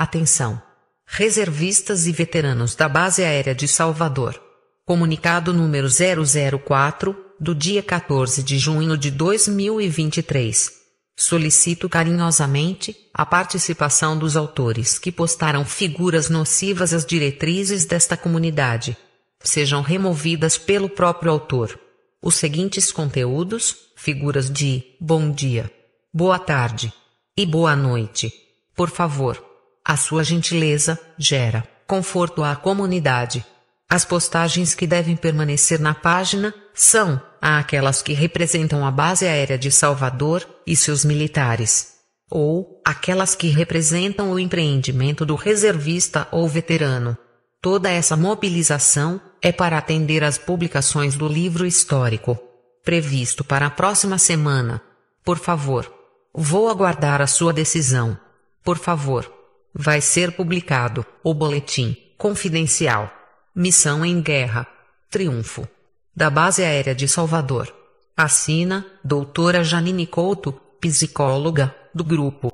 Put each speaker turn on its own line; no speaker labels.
Atenção! Reservistas e veteranos da Base Aérea de Salvador. Comunicado número 004, do dia 14 de junho de 2023. Solicito carinhosamente a participação dos autores que postaram figuras nocivas às diretrizes desta comunidade. Sejam removidas pelo próprio autor. Os seguintes conteúdos, figuras de bom dia, boa tarde e boa noite. Por favor a sua gentileza gera conforto à comunidade. As postagens que devem permanecer na página são aquelas que representam a base aérea de Salvador e seus militares, ou aquelas que representam o empreendimento do reservista ou veterano. Toda essa mobilização é para atender às publicações do livro histórico, previsto para a próxima semana. Por favor, vou aguardar a sua decisão. Por favor vai ser publicado o boletim confidencial Missão em Guerra Triunfo da Base Aérea de Salvador. Assina doutora Janine Couto, psicóloga do grupo.